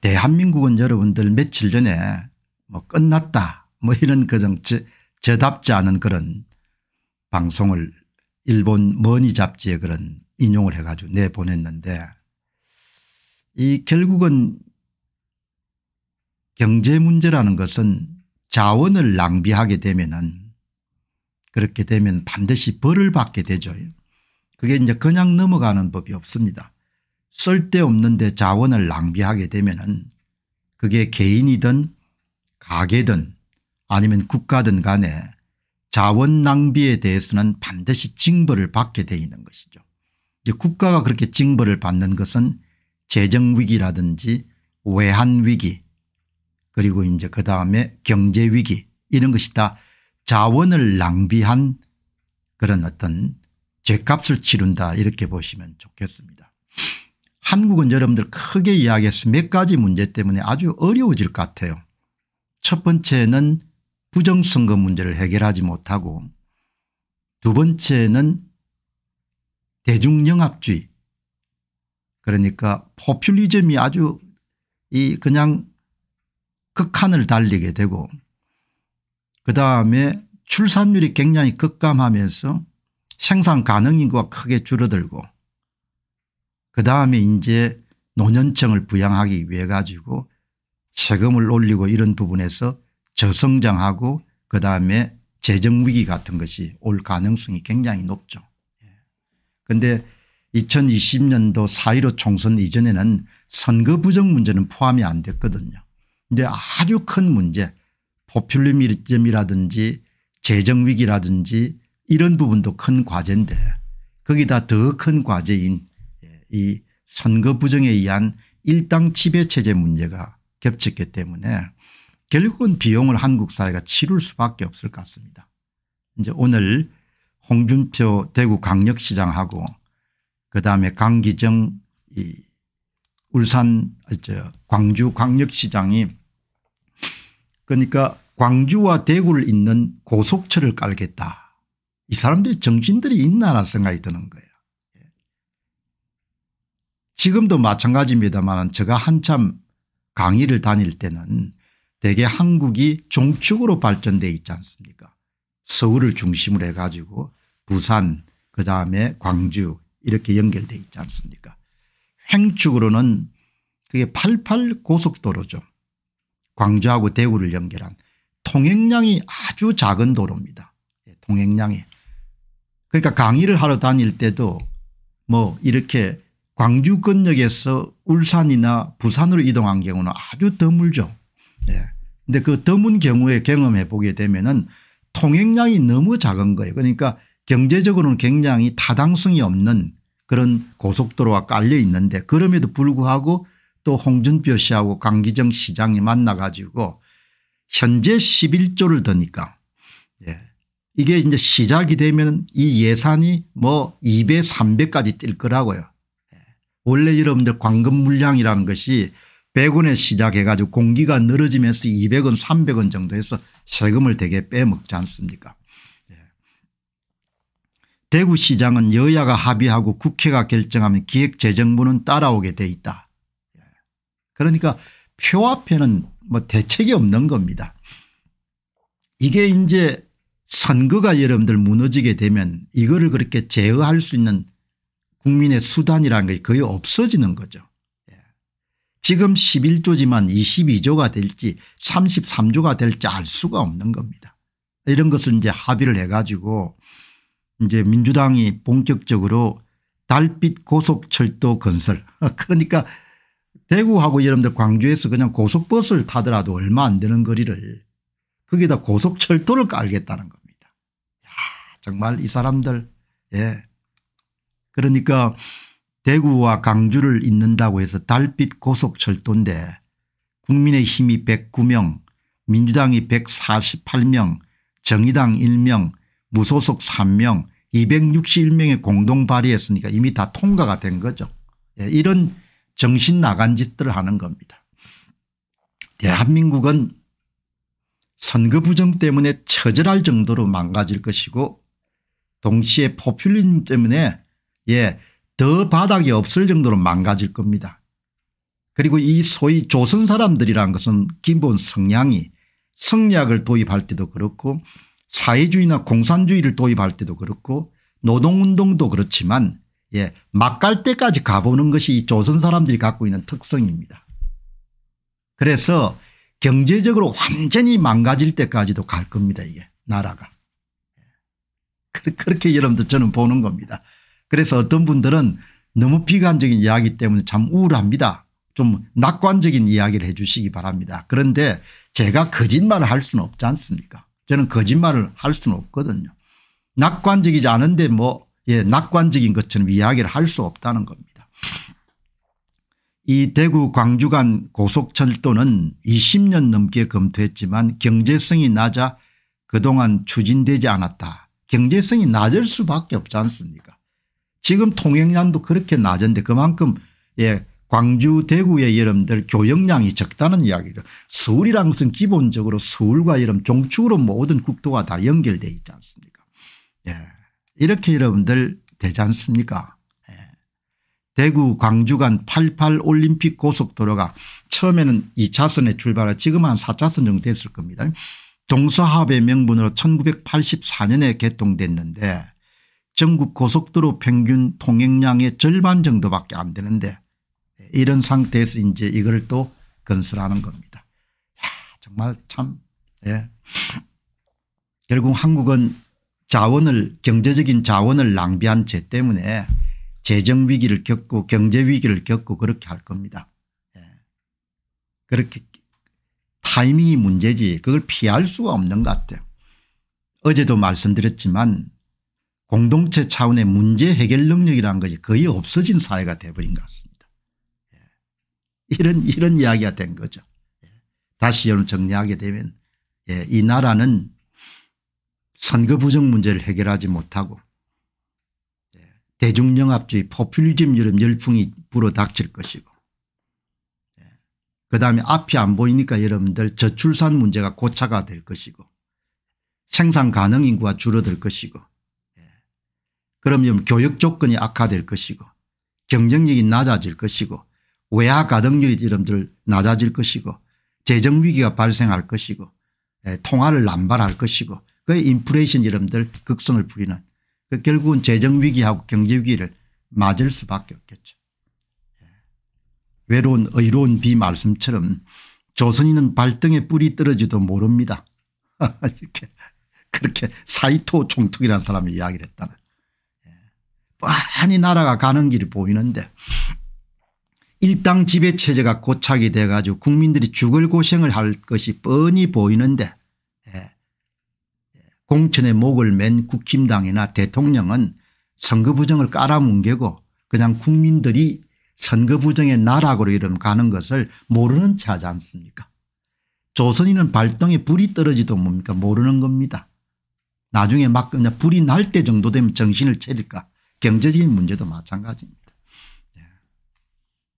대한민국은 여러분들 며칠 전에 뭐 끝났다 뭐 이런 그정 치 제답지 않은 그런 방송을 일본 머니 잡지에 그런 인용을 해가지고 내보냈는데 이 결국은 경제 문제라는 것은 자원을 낭비하게 되면은 그렇게 되면 반드시 벌을 받게 되죠. 그게 이제 그냥 넘어가는 법이 없습니다. 쓸데없는 데 자원을 낭비하게 되면 은 그게 개인이든 가게든 아니면 국가든 간에 자원 낭비에 대해서는 반드시 징벌을 받게 돼 있는 것이죠. 국가가 그렇게 징벌을 받는 것은 재정위기라든지 외환위기 그리고 이제 그 다음에 경제위기 이런 것이 다 자원을 낭비한 그런 어떤 죄값을 치른다 이렇게 보시면 좋겠습니다. 한국은 여러분들 크게 이야기해서 몇 가지 문제 때문에 아주 어려워질 것 같아요. 첫 번째는 부정선거 문제를 해결하지 못하고 두 번째는 대중영합주의 그러니까 포퓰리즘이 아주 이 그냥 극한을 달리게 되고 그다음에 출산율이 굉장히 급감하면서 생산 가능 인구가 크게 줄어들고 그다음에 이제 노년층을 부양하기 위해 가지고 세금을 올리고 이런 부분에서 저성장하고 그다음에 재정위기 같은 것이 올 가능성이 굉장히 높죠. 그런데 2020년도 4.15 총선 이전에는 선거 부정 문제는 포함이 안 됐거든요. 근데 아주 큰 문제 포퓰리즘이라든지 재정위기라든지 이런 부분도 큰 과제인데 거기다 더 큰 과제인 이 선거 부정에 의한 일당 지배체제 문제가 겹쳤기 때문에 결국은 비용을 한국 사회가 치를 수밖에 없을 것 같습니다. 이제 오늘 홍준표 대구 강력시장하고 그다음에 강기정 이 울산 아, 저 광주 광역시장이 그러니까 광주와 대구를 잇는 고속철을 깔겠다. 이 사람들이 정신들이 있나라는 생각이 드는 거예요. 지금도 마찬가지입니다만 제가 한참 강의를 다닐 때는 대개 한국이 종축으로 발전되어 있지 않습니까 서울을 중심으로 해 가지고 부산 그다음에 광주 이렇게 연결되어 있지 않습니까 횡축으로는 그게 88 고속도로죠. 광주하고 대구를 연결한 통행량이 아주 작은 도로입니다. 예, 통행량이. 그러니까 강의를 하러 다닐 때도 뭐 이렇게 광주 권역에서 울산이나 부산으로 이동한 경우는 아주 드물죠. 예. 근데 그 드문 경우에 경험해 보게 되면은 통행량이 너무 작은 거예요. 그러니까 경제적으로는 굉장히 타당성이 없는 그런 고속도로가 깔려 있는데 그럼에도 불구하고 또 홍준표 씨하고 강기정 시장이 만나 가지고 현재 11조를 드니까 예. 이게 이제 시작이 되면 이 예산이 뭐 2배 3배까지 뛸 거라고요. 원래 여러분들 광금 물량이라는 것이 100원에 시작해가지고 공기가 늘어지면서 200원 300원 정도에서 세금을 되게 빼먹지 않습니까 예. 대구시장은 여야가 합의하고 국회가 결정하면 기획재정부는 따라오게 돼 있다. 예. 그러니까 표 앞에는 뭐 대책이 없는 겁니다. 이게 이제 선거가 여러분들 무너지게 되면 이거를 그렇게 제어할 수 있는 국민의 수단이라는 게 거의 없어지는 거죠. 예. 지금 11조지만 22조가 될지 33조가 될지 알 수가 없는 겁니다. 이런 것을 이제 합의를 해가지고 이제 민주당이 본격적으로 달빛 고속철도 건설 그러니까 대구하고 여러분들 광주에서 그냥 고속버스를 타더라도 얼마 안 되는 거리를 거기다 고속철도를 깔겠다는 겁니다. 야, 정말 이 사람들 예. 그러니까 대구와 강주를 잇는다고 해서 달빛 고속철도인데 국민의힘이 109명 민주당이 148명 정의당 1명 무소속 3명 261명의 공동 발의했으니까 이미 다 통과가 된 거죠. 예, 이런 정신 나간 짓들을 하는 겁니다. 대한민국은 선거 부정 때문에 처절할 정도로 망가질 것이고 동시에 포퓰리즘 때문에 예, 더 바닥이 없을 정도로 망가질 겁니다. 그리고 이 소위 조선 사람들이란 것은 기본 성향이 성략을 도입할 때도 그렇고 사회주의나 공산주의를 도입할 때도 그렇고 노동운동도 그렇지만 예, 막 갈 때까지 가보는 것이 이 조선 사람들이 갖고 있는 특성입니다. 그래서 경제적으로 완전히 망가질 때까지도 갈 겁니다 이게 나라가. 예. 그렇게 여러분들 저는 보는 겁니다. 그래서 어떤 분들은 너무 비관적인 이야기 때문에 참 우울합니다. 좀 낙관적인 이야기를 해 주시기 바랍니다. 그런데 제가 거짓말을 할 수는 없지 않습니까 저는 거짓말을 할 수는 없거든요. 낙관적이지 않은데 뭐 예, 낙관적인 것처럼 이야기를 할 수 없다는 겁니다. 이 대구 광주 간 고속철도는 20년 넘게 검토했지만 경제성이 낮아 그동안 추진되지 않았다. 경제성이 낮을 수밖에 없지 않습니까 지금 통행량도 그렇게 낮은데 그만큼 예 광주 대구의 여러분들 교역량이 적다는 이야기죠. 서울이란 것은 기본적으로 서울과 이러 종축으로 모든 국토가 다 연결되어 있지 않습니까 예. 이렇게 여러분들 되지 않습니까 예. 대구 광주 간88 올림픽 고속도로가 처음에는 2차선에 출발해 지금 한 4차선 정도 됐을 겁니다. 동서합의 명분으로 1984년에 개통됐는데 전국 고속도로 평균 통행량의 절반 정도밖에 안 되는데 이런 상태에서 이제 이걸 또 건설하는 겁니다. 야, 정말 참 예. 결국 한국은 자원을 경제적인 자원을 낭비한 죄 때문에 재정 위기를 겪고 경제 위기를 겪고 그렇게 할 겁니다. 예. 그렇게 타이밍이 문제지 그걸 피할 수가 없는 것 같아요. 어제도 말씀드렸지만 공동체 차원의 문제 해결 능력이라는 것이 거의 없어진 사회가 돼버린 것 같습니다. 예. 이런 이런 이야기가 된 거죠. 예. 다시 여러 정리하게 되면 예, 이 나라는 선거 부정 문제를 해결하지 못하고 대중영합주의 포퓰리즘 이런 열풍이 불어닥칠 것이고 그다음에 앞이 안 보이니까 여러분들 저출산 문제가 고차가 될 것이고 생산 가능 인구가 줄어들 것이고 그러면 교육 조건이 악화될 것이고 경쟁력이 낮아질 것이고 외화 가동률이 이름들 낮아질 것이고 재정위기가 발생할 것이고 예, 통화를 남발할 것이고 그 인플레이션 이름들 극성을 부리는 그 결국은 재정위기하고 경제위기를 맞을 수밖에 없겠죠. 예. 외로운 의로운 비 말씀처럼 조선인은 발등에 뿔이 떨어지도 모릅니다. 이렇게 그렇게 사이토 총통이라는 사람이 이야기를 했다는 빤히 나라가 가는 길이 보이는데 일당 지배체제가 고착이 돼 가지고 국민들이 죽을 고생을 할 것이 뻔히 보이는데 예, 예, 공천의 목을 맨 국힘당이나 대통령은 선거부정을 깔아뭉개고 그냥 국민들이 선거부정의 나락으로 이름 가는 것을 모르는 하지 않습니까 조선인은 발동에 불이 떨어지도 뭡니까 모르는 겁니다. 나중에 막 그냥 불이 날 때 정도 되면 정신을 차릴까 경제적인 문제도 마찬가지입니다.